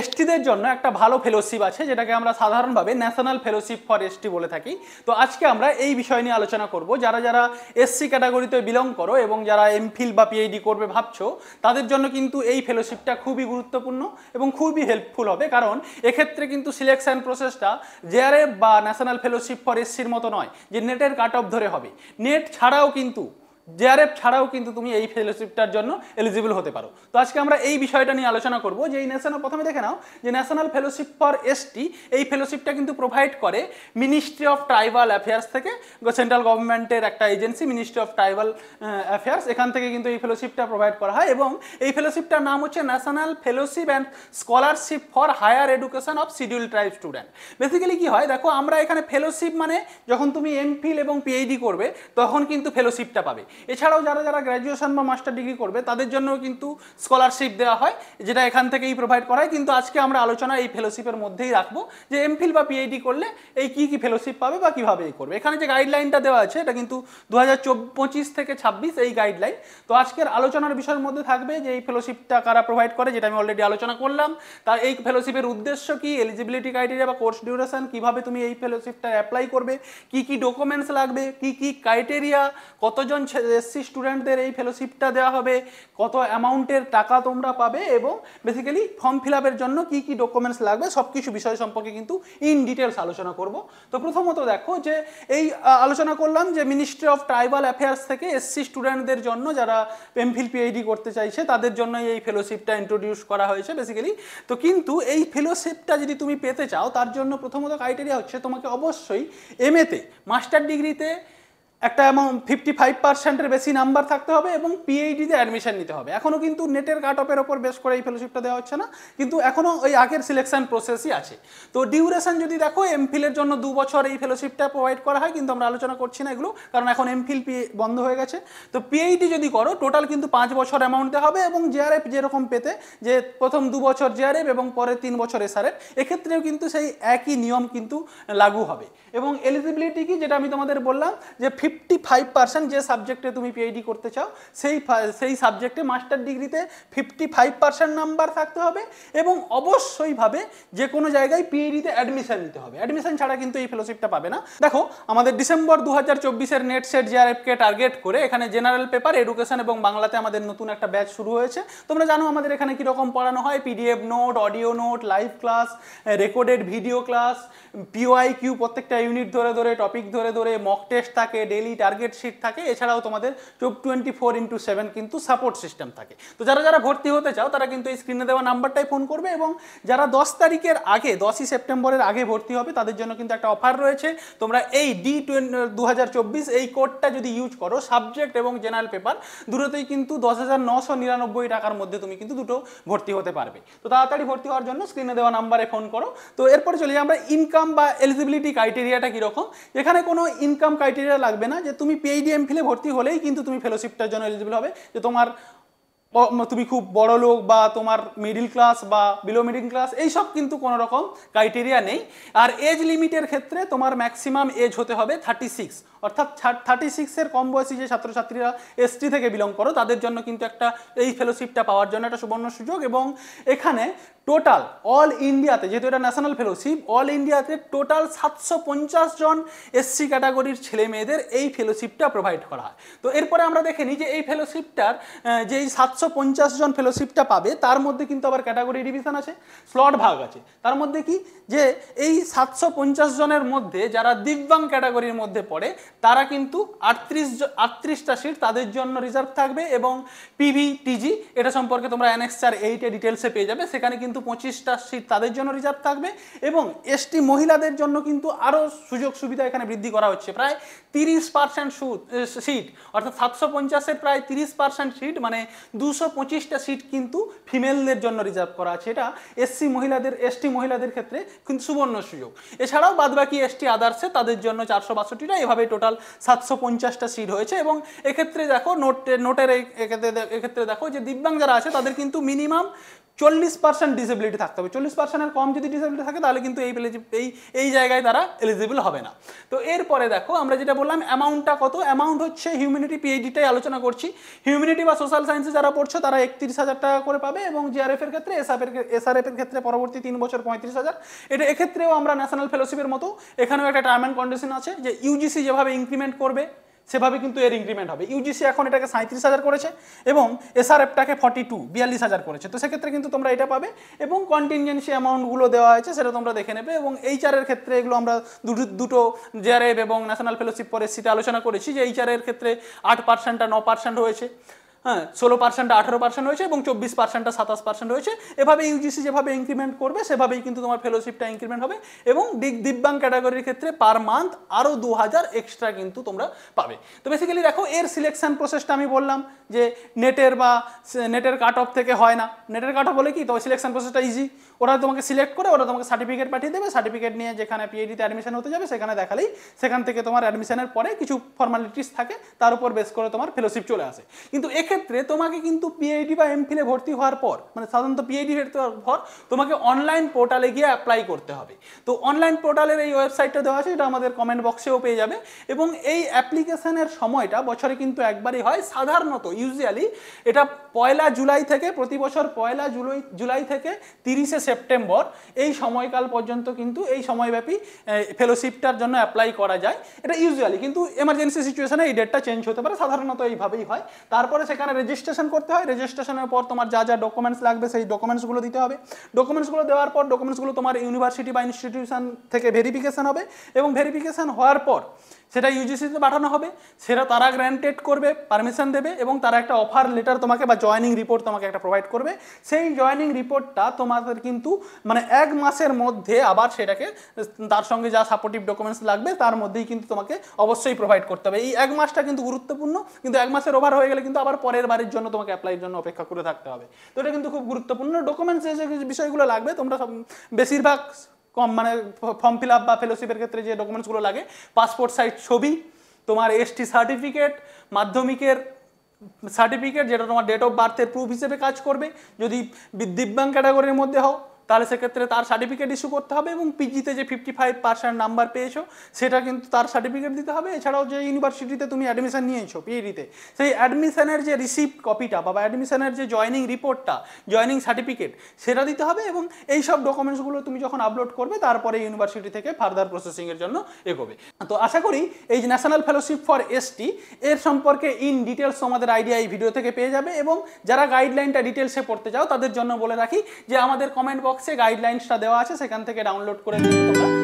এসটিদের জন্য একটা ভালো ফেলোশিপ আছে যেটাকে আমরা সাধারণভাবে ন্যাশনাল ফেলোশিপ ফর এসটি বলে থাকি তো আজকে আমরা এই বিষয় নিয়ে আলোচনা করব যারা যারা এসসি ক্যাটাগরিতে বিলং করো এবং যারা এমফিল বা পিএইচডি করবে ভাবছো তাদের জন্য কিন্তু এই ফেলোশিপটা খুবই গুরুত্বপূর্ণ এবং খুবই হেল্পফুল হবে কারণ এক্ষেত্রে কিন্তু সিলেকশন প্রসেসটা জেআরএফ বা ন্যাশনাল ফেলোশিপ ফর এসসির মতো নয় যে নেটের কাট অফ ধরে হবে নেট ছাড়াও কিন্তু জেআরএফ ছাড়াও কিন্তু তুমি এই ফেলোশিপটার জন্য এলিজিবল হতে পারো তো আজকে আমরা এই বিষয়টা নিয়ে আলোচনা করব যে এই ন্যাশনাল প্রথমে দেখে নাও যে ন্যাশনাল ফেলোশিপ ফর এসটি এই ফেলোশিপটা কিন্তু প্রোভাইড করে মিনিস্ট্রি অফ ট্রাইবাল অ্যাফেয়ার্স থেকে সেন্ট্রাল গভর্নমেন্টের একটা agency ministry of tribal affairs এখান থেকে কিন্তু এই ফেলোশিপটা প্রোভাইড করা হয় এবং এই ফেলোশিপটার নাম হচ্ছে national fellowship and scholarship for higher education of schedule tribe student basically কি হয় দেখো আমরা এখানে ফেলোশিপ মানে যখন তুমি এমফিল এবং পিএইচডি করবে তখন কিন্তু ফেলোশিপটা পাবে এছাড়াও যারা যারা গ্র্যাজুয়েশন বা মাস্টার ডিগ্রি করবে তাদের জন্যও কিন্তু স্কলারশিপ দেওয়া হয় যেটা এখান থেকেই প্রোভাইড করা হয় কিন্তু আজকে আমরা আলোচনা এই ফেলোশিপের মধ্যেই রাখবো যে এমফিল বা পিএইচডি করলে এই কি কি ফেলোশিপ পাবে বা কীভাবে এই করবে এখানে যে গাইডলাইনটা দেওয়া আছে এটা কিন্তু দু হাজার থেকে ছাব্বিশ এই গাইডলাইন তো আজকের আলোচনার বিষয়ের মধ্যে থাকবে যে এই ফেলোশিপটা কারা প্রোভাইড করে যেটা আমি অলরেডি আলোচনা করলাম তার এই ফেলোশিপের উদ্দেশ্য কি এলিজিবিলিটি ক্রাইটেরিয়া বা কোর্স ডিউরেশন কীভাবে তুমি এই ফেলোশিপটা অ্যাপ্লাই করবে কি কি ডকুমেন্টস লাগবে কি কি ক্রাইটেরিয়া কতজন এসসি স্টুডেন্টদের এই ফেলোশিপটা দেওয়া হবে কত অ্যামাউন্টের টাকা তোমরা পাবে এবং বেসিক্যালি ফর্ম ফিল আপের জন্য কি কি ডকুমেন্টস লাগবে সব কিছু বিষয় সম্পর্কে কিন্তু ইন ডিটেলস আলোচনা করব তো প্রথমত দেখো যে এই আলোচনা করলাম যে মিনিস্ট্রি অফ ট্রাইবাল অ্যাফেয়ার্স থেকে এসসি স্টুডেন্টদের জন্য যারা এমফিল পিএইচডি করতে চাইছে তাদের জন্য এই ফেলোশিপটা ইন্ট্রোডিউস করা হয়েছে বেসিক্যালি তো কিন্তু এই ফেলোশিপটা যদি তুমি পেতে চাও তার জন্য প্রথমত ক্রাইটেরিয়া হচ্ছে তোমাকে অবশ্যই এম এতে মাস্টার ডিগ্রিতে একটা অ্যামাউন্ট ফিফটি ফাইভ পার্সেন্টের বেশি নাম্বার থাকতে হবে এবং পিএইচডিতে e অ্যাডমিশন নিতে হবে এখনও কিন্তু নেটের কাট অফের ওপর বেশ করে এই ফেলোশিপটা দেওয়া হচ্ছে না কিন্তু এখনও ওই আগের সিলেকশন প্রসেসই আছে তো ডিউরেশন যদি দেখো এমফিলের জন্য দু বছর এই ফেলোশিপটা প্রোভাইড করা হয় কিন্তু আমরা আলোচনা করছি না এগুলো কারণ এখন এমফিল e বন্ধ হয়ে গেছে তো পিএইডি e যদি করো টোটাল কিন্তু পাঁচ বছর অ্যামাউন্ট দেওয়া হবে এবং জেআরএফ যেরকম পেতে যে প্রথম দু বছর জেআরএফ এবং পরে তিন বছর এসআরএফ এক্ষেত্রেও কিন্তু সেই একই নিয়ম কিন্তু লাগু হবে এবং এলিজিবিলিটি কি যেটা আমি তোমাদের বললাম যে ফিফটি ফাইভ পার্সেন্ট যে সাবজেক্টে তুমি পিএইচডি করতে চাও সেই সেই সাবজেক্টে মাস্টার ডিগ্রিতে ফিফটি ফাইভ পার্সেন্ট নাম্বার থাকতে হবে এবং অবশ্যইভাবে যে কোনো জায়গায় পিএইচডিতে অ্যাডমিশন নিতে হবে অ্যাডমিশন ছাড়া কিন্তু এই ফেলোশিপটা পাবে না দেখো আমাদের ডিসেম্বর দু হাজার চব্বিশের নেট সেট জিআরএফকে টার্গেট করে এখানে জেনারেল পেপার এডুকেশন এবং বাংলাতে আমাদের নতুন একটা ব্যাচ শুরু হয়েছে তোমরা জানো আমাদের এখানে কীরকম পড়ানো হয় PDF note audio note live class recorded video class P Y Q প্রত্যেকটা ইউনিট ধরে ধরে টপিক ধরে ধরে মক টেস্ট থাকে ডেলি টার্গেট শিট থাকে এছাড়াও তোমাদের চোপ টোয়েন্টি ফোর ইন্টু সেভেন কিন্তু সাপোর্ট সিস্টেম থাকে তো যারা যারা ভর্তি হতে চাও তারা কিন্তু এই স্ক্রিনে দেওয়া নাম্বারটাই ফোন করবে এবং যারা দশ তারিখের আগে দশই সেপ্টেম্বরের আগে ভর্তি হবে তাদের জন্য কিন্তু একটা অফার রয়েছে তোমরা এই ডি দু এই কোডটা যদি ইউজ করো সাবজেক্ট এবং জেনারেল পেপার দুটোতেই কিন্তু দশ হাজার নশো নিরানব্বই টাকার মধ্যে তুমি কিন্তু দুটো ভর্তি হতে পারবে তো তাড়াতাড়ি ভর্তি হওয়ার জন্য স্ক্রিনে দেওয়া নাম্বারে ফোন করো তো এরপরে চলে যাই আমরা ইনকাম বা এলিজিবিলিটি ক্রাইটেরিয়াটা কীরকম এখানে কোনো ইনকাম ক্রাইটেরিয়া লাগবে না যে তুমি পিএইচডি এম ফিলে ভর্তি হলেই কিন্তু তুমি ফেলোশিপটার জন্য এলিজিবল হবে যে তোমার তুমি খুব বড় লোক বা তোমার মিডিল ক্লাস বা বিলো মিডিল ক্লাস এইসব কিন্তু কোনো রকম ক্রাইটেরিয়া নেই আর এজ লিমিটের ক্ষেত্রে তোমার ম্যাক্সিমাম এজ হতে হবে থার্টি সিক্স অর্থাৎ থার্টি সিক্সের কম বয়সী যে ছাত্রছাত্রীরা এসটি থেকে বিলং করো তাদের জন্য কিন্তু একটা এই ফেলোশিপটা পাওয়ার জন্য একটা সুবর্ণ সুযোগ এবং এখানে টোটাল অল ইন্ডিয়াতে যেহেতু এটা ন্যাশনাল ফেলোশিপ অল ইন্ডিয়াতে টোটাল সাতশো পঞ্চাশ জন এসসি ক্যাটাগরির ছেলে মেয়েদের এই ফেলোশিপটা প্রোভাইড করা হয় তো এরপরে আমরা দেখে নিই যে এই ফেলোশিপটার যেই সাত 750 জন ফেলোশিপটা পাবে তার মধ্যে কিন্তু আবার ক্যাটাগরি ডিভিশন আছে স্লট ভাগ আছে তার মধ্যে কি যে এই সাতশো পঞ্চাশ জনের মধ্যে যারা দিব্যাং ক্যাটাগরির মধ্যে পড়ে তারা কিন্তু 38 আটত্রিশটা সিট তাদের জন্য রিজার্ভ থাকবে এবং পিভি টিজি এটা সম্পর্কে তোমরা এনএক্স চার এইটে ডিটেলসে পেয়ে যাবে সেখানে কিন্তু পঁচিশটা সিট তাদের জন্য রিজার্ভ থাকবে এবং এসটি মহিলাদের জন্য কিন্তু আরও সুযোগ সুবিধা এখানে বৃদ্ধি করা হচ্ছে প্রায় তিরিশ পার্সেন্ট সিট অর্থাৎ সাতশো পঞ্চাশের প্রায় তিরিশ পার্সেন্ট সিট মানে দু দুশো পঁচিশটা সিট কিন্তু ফিমেলদের জন্য রিজার্ভ করা আছে এটা এসসি মহিলাদের এসটি মহিলাদের ক্ষেত্রে কিন্তু সুবর্ণ সুযোগ এছাড়াও বাদবাকি এসটি আদার্সে তাদের জন্য চারশো বাষট্টিটা এভাবে টোটাল সাতশো পঞ্চাশটা সিট হয়েছে এবং এক্ষেত্রে দেখো নোট নোটের এক্ষেত্রে এক্ষেত্রে দেখো যে দিব্যাং যারা আছে তাদের কিন্তু মিনিমাম চল্লিশ পার্সেন্ট ডিসেবিলিটি থাকতে হবে চল্লিশ পার্সেন্টের কম যদি ডিসেবিলিটি থাকে তাহলে কিন্তু এই এই এই জায়গায় তারা এলিজিবল হবে না তো এরপরে দেখো আমরা যেটা বললাম অ্যামাউন্টটা কত অ্যামাউন্ট হচ্ছে হিউম্যানিটি পিএইচডিটাই আলোচনা করছি হিউম্যানিটি বা সোশ্যাল সায়েন্সে যারা পড়ছো তারা একত্রিশ হাজার টাকা করে পাবে এবং জিআরএফ এর ক্ষেত্রে এসআরএফ এসআরএফ এর ক্ষেত্রে পরবর্তী তিন বছর পঁয়ত্রিশ হাজার এটা এক্ষেত্রেও আমরা ন্যাশনাল ফেলোশিপের মতো এখানেও একটা টার্ম অ্যান্ড কন্ডিশন আছে যে ইউজিসি যেভাবে ইনক্রিমেন্ট করবে সেভাবে কিন্তু এর ইনক্রিমেন্ট হবে ইউজিসি এখন এটাকে সাঁত্রিশ হাজার করেছে এবং এসআরএফটাকে ফর্টি টু বিয়াল্লিশ হাজার করেছে তো সেক্ষেত্রে কিন্তু তোমরা এটা পাবে এবং কন্টিনজেন্সি অ্যামাউন্টগুলো দেওয়া হয়েছে সেটা তোমরা দেখে নেবে এবং এইচআরের ক্ষেত্রে এগুলো আমরা দুটো দুটো জেআরএফ এবং ন্যাশনাল ফেলোশিপ পলিসিতে আলোচনা করেছি যে এইচআরের ক্ষেত্রে আট পার্সেন্ট আর ন পার্সেন্ট হয়েছে হ্যাঁ ষোলো পার্সেন্টটা আঠারো পার্সেন্ট রয়েছে এবং চব্বিশ পার্সেন্টটা সাতাশ পার্সেন্ট রয়েছে এভাবে ইউজিসি যেভাবে ইনক্রিমেন্ট করবে সেভাবেই কিন্তু তোমার ফেলোশিপটা ইনক্রিমেন্ট হবে এবং দিক দিব্যাং ক্যাটাগরির ক্ষেত্রে পার মান্থ আরও দু হাজার এক্সট্রা কিন্তু তোমরা পাবে তো বেসিক্যালি দেখো এর সিলেকশন প্রসেসটা আমি বললাম যে নেটের বা নেটের কাট অফ থেকে হয় না নেটের কাট অফ বলে কি তবে সিলেকশন প্রসেসটা ইজি ওরা তোমাকে সিলেক্ট করে ওরা তোমাকে সার্টিফিকেট পাঠিয়ে দেবে সার্টিফিকেট নিয়ে যেখানে পিএইডিতে অ্যাডমিশন হতে যাবে সেখানে দেখালেই সেখান থেকে তোমার অ্যাডমিশনের পরে কিছু ফর্মালিটিস থাকে তার উপর বেস করে তোমার ফেলোশিপ চলে আসে কিন্তু এক্ষেত্রে তোমাকে কিন্তু পিএইডি বা এমফিলে ভর্তি হওয়ার পর মানে সাধারণত পিএইডি ভর্তি হওয়ার পর তোমাকে অনলাইন পোর্টালে গিয়ে অ্যাপ্লাই করতে হবে তো অনলাইন পোর্টালের এই ওয়েবসাইটটা দেওয়া আছে এটা আমাদের কমেন্ট বক্সেও পেয়ে যাবে এবং এই অ্যাপ্লিকেশনের সময়টা বছরে কিন্তু একবারই হয় সাধারণত ইউজুয়ালি এটা পয়লা জুলাই থেকে প্রতি বছর পয়লা জুলাই জুলাই থেকে তিরিশে সেপ্টেম্বর এই সময়কাল পর্যন্ত কিন্তু এই সময়ব্যাপী ফেলোশিপটার জন্য অ্যাপ্লাই করা যায় এটা ইউজুয়ালি কিন্তু এমার্জেন্সি সিচুয়েশনে এই ডেটটা চেঞ্জ হতে পারে সাধারণত এইভাবেই হয় তারপরে সেখানে রেজিস্ট্রেশন করতে হয় রেজিস্ট্রেশনের পর তোমার যা যা ডকুমেন্টস লাগবে সেই ডকুমেন্টসগুলো দিতে হবে ডকুমেন্টসগুলো দেওয়ার পর ডকুমেন্টসগুলো তোমার ইউনিভার্সিটি বা ইনস্টিটিউশন থেকে ভেরিফিকেশান হবে এবং ভেরিফিকেশান হওয়ার পর সেটা ইউজিসিতে পাঠানো হবে সেটা তারা গ্র্যান্টেড করবে পারমিশন দেবে এবং তারা একটা অফার লেটার তোমাকে বা জয়নিং রিপোর্ট তোমাকে একটা প্রোভাইড করবে সেই জয়নিং রিপোর্টটা তোমাদের কিন্তু মানে এক মাসের মধ্যে আবার সেটাকে তার সঙ্গে যা সাপোর্টিভ ডকুমেন্টস লাগবে তার মধ্যেই কিন্তু তোমাকে অবশ্যই প্রোভাইড করতে হবে এই এক মাসটা কিন্তু গুরুত্বপূর্ণ কিন্তু এক মাসের ওভার হয়ে গেলে কিন্তু আবার পরের বারের জন্য তোমাকে অ্যাপ্লাইয়ের জন্য অপেক্ষা করে থাকতে হবে তো এটা কিন্তু খুব গুরুত্বপূর্ণ ডকুমেন্টস যে বিষয়গুলো লাগবে তোমরা সব বেশিরভাগ কম মানে ফর্ম ফিল আপ বা ফেলোশিপের ক্ষেত্রে যে ডকুমেন্টসগুলো লাগে পাসপোর্ট সাইজ ছবি তোমার এসটি সার্টিফিকেট মাধ্যমিকের সার্টিফিকেট যেটা তোমার ডেট অফ বার্থের প্রুফ হিসেবে কাজ করবে যদি দিব্যাং ক্যাটাগরির মধ্যে হও তাহলে সেক্ষেত্রে তার সার্টিফিকেট ইস্যু করতে হবে এবং পিজিতে যে ফিফটি ফাইভ পার্সেন্ট নাম্বার পেয়েছো সেটা কিন্তু তার সার্টিফিকেট দিতে হবে এছাড়াও যে ইউনিভার্সিটিতে তুমি অ্যাডমিশন নিয়েছো পিএডিতে e সেই অ্যাডমিশনের যে রিসিপ্ট কপিটা বা অ্যাডমিশনের যে জয়নিং রিপোর্টটা জয়নিং সার্টিফিকেট সেটা দিতে হবে এবং এই সব ডকুমেন্টসগুলো তুমি যখন আপলোড করবে তারপরে ইউনিভার্সিটি থেকে ফার্দার প্রসেসিংয়ের জন্য এগোবে তো আশা করি এই যে ন্যাশনাল ফেলোশিপ ফর এসটি এর সম্পর্কে ইন ডিটেলস তোমাদের আইডিয়া এই ভিডিও থেকে পেয়ে যাবে এবং যারা গাইডলাইনটা ডিটেলসে পড়তে চাও তাদের জন্য বলে রাখি যে আমাদের কমেন্ট বক্স বক্সে গাইডলাইন্সটা দেওয়া আছে সেখান থেকে ডাউনলোড করে নিতে তোমরা